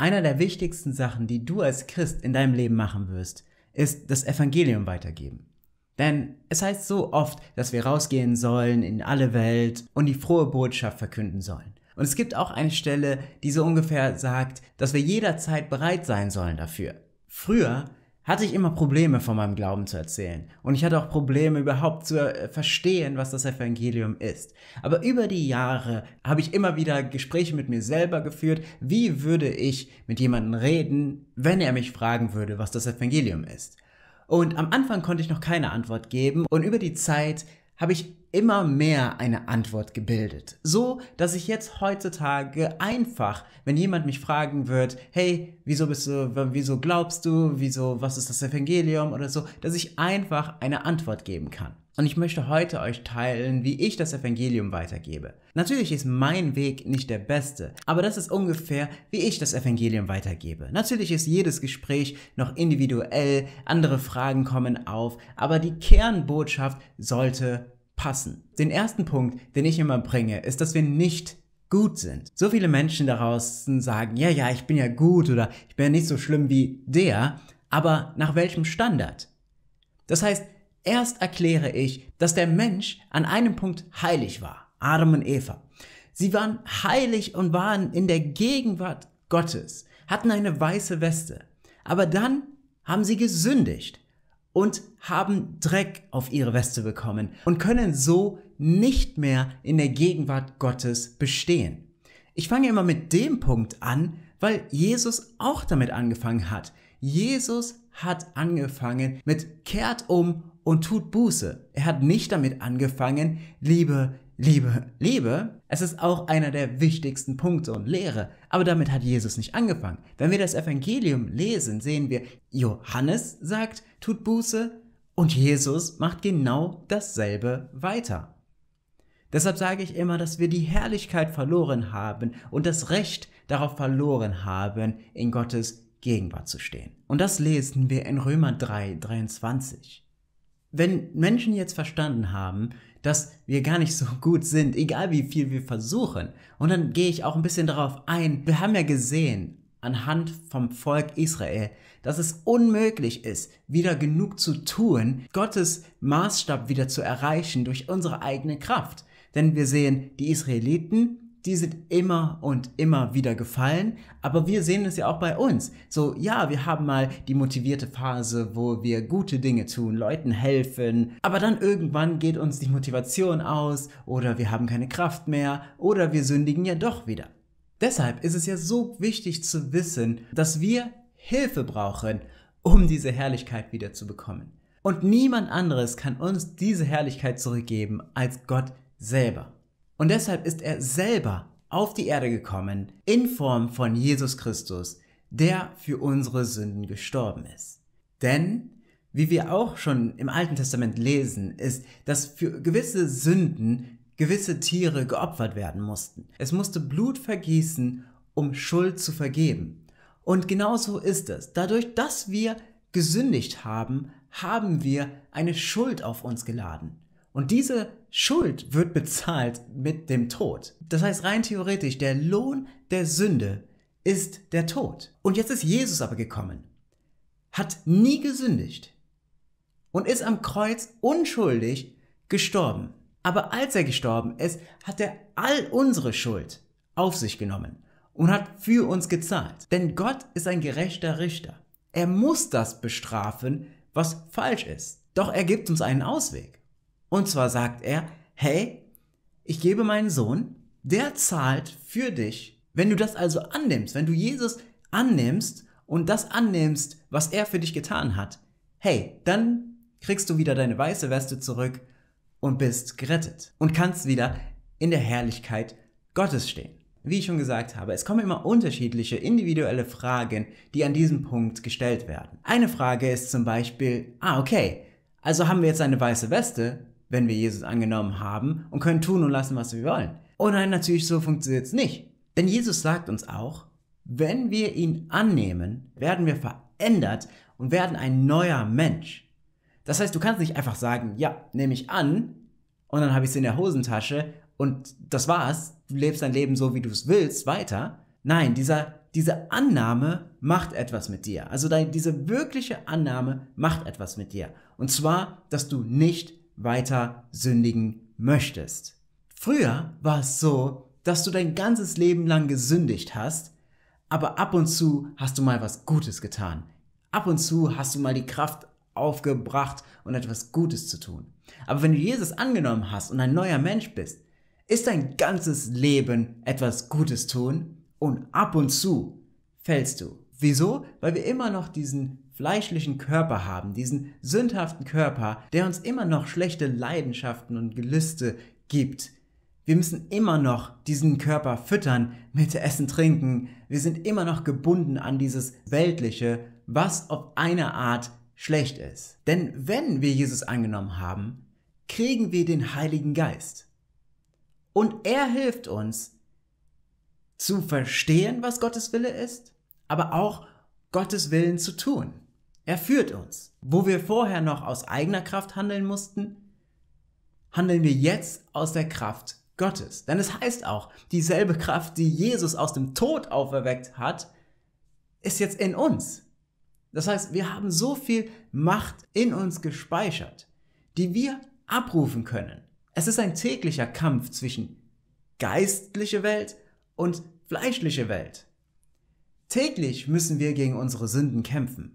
Einer der wichtigsten Sachen, die du als Christ in deinem Leben machen wirst, ist das Evangelium weitergeben. Denn es heißt so oft, dass wir rausgehen sollen in alle Welt und die frohe Botschaft verkünden sollen. Und es gibt auch eine Stelle, die so ungefähr sagt, dass wir jederzeit bereit sein sollen dafür. Früher hatte ich immer Probleme von meinem Glauben zu erzählen. Und ich hatte auch Probleme überhaupt zu äh, verstehen, was das Evangelium ist. Aber über die Jahre habe ich immer wieder Gespräche mit mir selber geführt. Wie würde ich mit jemandem reden, wenn er mich fragen würde, was das Evangelium ist? Und am Anfang konnte ich noch keine Antwort geben. Und über die Zeit habe ich immer mehr eine Antwort gebildet. So, dass ich jetzt heutzutage einfach, wenn jemand mich fragen wird, hey, wieso bist du, wieso glaubst du, wieso, was ist das Evangelium oder so, dass ich einfach eine Antwort geben kann. Und ich möchte heute euch teilen, wie ich das Evangelium weitergebe. Natürlich ist mein Weg nicht der beste, aber das ist ungefähr, wie ich das Evangelium weitergebe. Natürlich ist jedes Gespräch noch individuell, andere Fragen kommen auf, aber die Kernbotschaft sollte passen. Den ersten Punkt, den ich immer bringe, ist, dass wir nicht gut sind. So viele Menschen daraus sagen, ja, ja, ich bin ja gut oder ich bin ja nicht so schlimm wie der, aber nach welchem Standard? Das heißt, erst erkläre ich, dass der Mensch an einem Punkt heilig war, Adam und Eva. Sie waren heilig und waren in der Gegenwart Gottes, hatten eine weiße Weste, aber dann haben sie gesündigt und haben Dreck auf ihre Weste bekommen und können so nicht mehr in der Gegenwart Gottes bestehen. Ich fange immer mit dem Punkt an, weil Jesus auch damit angefangen hat. Jesus hat angefangen mit kehrt um und tut Buße. Er hat nicht damit angefangen, liebe Liebe, Liebe, es ist auch einer der wichtigsten Punkte und Lehre, aber damit hat Jesus nicht angefangen. Wenn wir das Evangelium lesen, sehen wir, Johannes sagt, tut Buße und Jesus macht genau dasselbe weiter. Deshalb sage ich immer, dass wir die Herrlichkeit verloren haben und das Recht darauf verloren haben, in Gottes Gegenwart zu stehen. Und das lesen wir in Römer 3, 23 wenn Menschen jetzt verstanden haben, dass wir gar nicht so gut sind, egal wie viel wir versuchen, und dann gehe ich auch ein bisschen darauf ein, wir haben ja gesehen, anhand vom Volk Israel, dass es unmöglich ist, wieder genug zu tun, Gottes Maßstab wieder zu erreichen durch unsere eigene Kraft. Denn wir sehen, die Israeliten die sind immer und immer wieder gefallen. Aber wir sehen es ja auch bei uns. So, ja, wir haben mal die motivierte Phase, wo wir gute Dinge tun, Leuten helfen. Aber dann irgendwann geht uns die Motivation aus oder wir haben keine Kraft mehr oder wir sündigen ja doch wieder. Deshalb ist es ja so wichtig zu wissen, dass wir Hilfe brauchen, um diese Herrlichkeit wieder zu bekommen. Und niemand anderes kann uns diese Herrlichkeit zurückgeben als Gott selber. Und deshalb ist er selber auf die Erde gekommen in Form von Jesus Christus, der für unsere Sünden gestorben ist. Denn, wie wir auch schon im Alten Testament lesen, ist, dass für gewisse Sünden gewisse Tiere geopfert werden mussten. Es musste Blut vergießen, um Schuld zu vergeben. Und genauso ist es. Dadurch, dass wir gesündigt haben, haben wir eine Schuld auf uns geladen. Und diese Schuld wird bezahlt mit dem Tod. Das heißt rein theoretisch, der Lohn der Sünde ist der Tod. Und jetzt ist Jesus aber gekommen, hat nie gesündigt und ist am Kreuz unschuldig gestorben. Aber als er gestorben ist, hat er all unsere Schuld auf sich genommen und hat für uns gezahlt. Denn Gott ist ein gerechter Richter. Er muss das bestrafen, was falsch ist. Doch er gibt uns einen Ausweg. Und zwar sagt er, hey, ich gebe meinen Sohn, der zahlt für dich. Wenn du das also annimmst, wenn du Jesus annimmst und das annimmst, was er für dich getan hat, hey, dann kriegst du wieder deine weiße Weste zurück und bist gerettet und kannst wieder in der Herrlichkeit Gottes stehen. Wie ich schon gesagt habe, es kommen immer unterschiedliche individuelle Fragen, die an diesem Punkt gestellt werden. Eine Frage ist zum Beispiel, ah okay, also haben wir jetzt eine weiße Weste, wenn wir Jesus angenommen haben und können tun und lassen, was wir wollen. Oh nein, natürlich, so funktioniert es nicht. Denn Jesus sagt uns auch, wenn wir ihn annehmen, werden wir verändert und werden ein neuer Mensch. Das heißt, du kannst nicht einfach sagen, ja, nehme ich an und dann habe ich es in der Hosentasche und das war's. Du lebst dein Leben so, wie du es willst, weiter. Nein, dieser, diese Annahme macht etwas mit dir. Also diese wirkliche Annahme macht etwas mit dir. Und zwar, dass du nicht weiter sündigen möchtest. Früher war es so, dass du dein ganzes Leben lang gesündigt hast, aber ab und zu hast du mal was Gutes getan. Ab und zu hast du mal die Kraft aufgebracht und etwas Gutes zu tun. Aber wenn du Jesus angenommen hast und ein neuer Mensch bist, ist dein ganzes Leben etwas Gutes tun und ab und zu fällst du. Wieso? Weil wir immer noch diesen fleischlichen Körper haben, diesen sündhaften Körper, der uns immer noch schlechte Leidenschaften und Gelüste gibt. Wir müssen immer noch diesen Körper füttern, mit Essen trinken. Wir sind immer noch gebunden an dieses Weltliche, was auf eine Art schlecht ist. Denn wenn wir Jesus angenommen haben, kriegen wir den Heiligen Geist. Und er hilft uns zu verstehen, was Gottes Wille ist, aber auch Gottes Willen zu tun. Er führt uns. Wo wir vorher noch aus eigener Kraft handeln mussten, handeln wir jetzt aus der Kraft Gottes. Denn es heißt auch, dieselbe Kraft, die Jesus aus dem Tod auferweckt hat, ist jetzt in uns. Das heißt, wir haben so viel Macht in uns gespeichert, die wir abrufen können. Es ist ein täglicher Kampf zwischen geistliche Welt und fleischliche Welt. Täglich müssen wir gegen unsere Sünden kämpfen.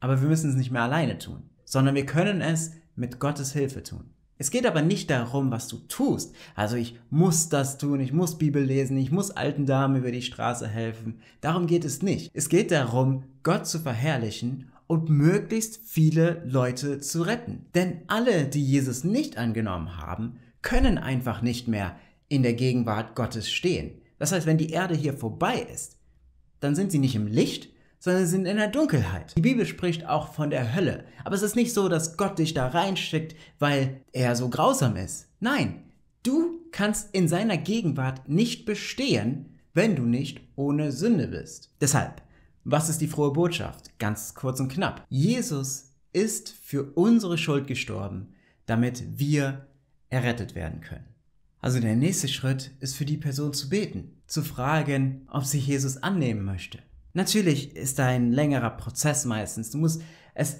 Aber wir müssen es nicht mehr alleine tun, sondern wir können es mit Gottes Hilfe tun. Es geht aber nicht darum, was du tust. Also ich muss das tun, ich muss Bibel lesen, ich muss alten Damen über die Straße helfen. Darum geht es nicht. Es geht darum, Gott zu verherrlichen und möglichst viele Leute zu retten. Denn alle, die Jesus nicht angenommen haben, können einfach nicht mehr in der Gegenwart Gottes stehen. Das heißt, wenn die Erde hier vorbei ist, dann sind sie nicht im Licht, sondern sind in der Dunkelheit. Die Bibel spricht auch von der Hölle. Aber es ist nicht so, dass Gott dich da reinschickt, weil er so grausam ist. Nein, du kannst in seiner Gegenwart nicht bestehen, wenn du nicht ohne Sünde bist. Deshalb, was ist die frohe Botschaft? Ganz kurz und knapp. Jesus ist für unsere Schuld gestorben, damit wir errettet werden können. Also der nächste Schritt ist für die Person zu beten, zu fragen, ob sie Jesus annehmen möchte. Natürlich ist da ein längerer Prozess meistens. Du musst es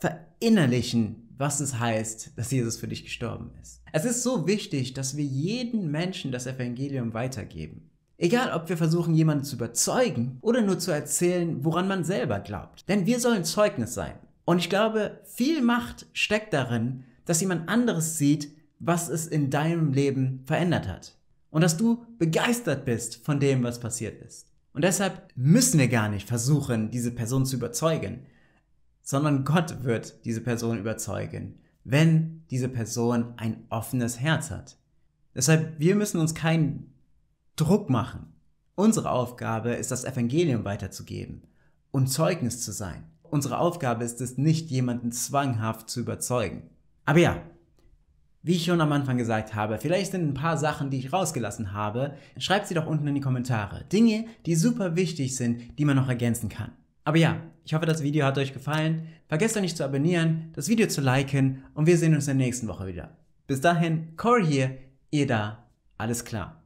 verinnerlichen, was es heißt, dass Jesus für dich gestorben ist. Es ist so wichtig, dass wir jeden Menschen das Evangelium weitergeben. Egal, ob wir versuchen, jemanden zu überzeugen oder nur zu erzählen, woran man selber glaubt. Denn wir sollen Zeugnis sein. Und ich glaube, viel Macht steckt darin, dass jemand anderes sieht, was es in deinem Leben verändert hat. Und dass du begeistert bist von dem, was passiert ist. Und deshalb müssen wir gar nicht versuchen, diese Person zu überzeugen, sondern Gott wird diese Person überzeugen, wenn diese Person ein offenes Herz hat. Deshalb, wir müssen uns keinen Druck machen. Unsere Aufgabe ist, das Evangelium weiterzugeben und Zeugnis zu sein. Unsere Aufgabe ist es nicht, jemanden zwanghaft zu überzeugen. Aber ja, wie ich schon am Anfang gesagt habe, vielleicht sind ein paar Sachen, die ich rausgelassen habe. Schreibt sie doch unten in die Kommentare. Dinge, die super wichtig sind, die man noch ergänzen kann. Aber ja, ich hoffe, das Video hat euch gefallen. Vergesst doch nicht zu abonnieren, das Video zu liken und wir sehen uns in der nächsten Woche wieder. Bis dahin, Core hier, ihr da, alles klar.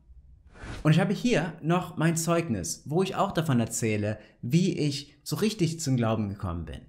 Und ich habe hier noch mein Zeugnis, wo ich auch davon erzähle, wie ich so richtig zum Glauben gekommen bin.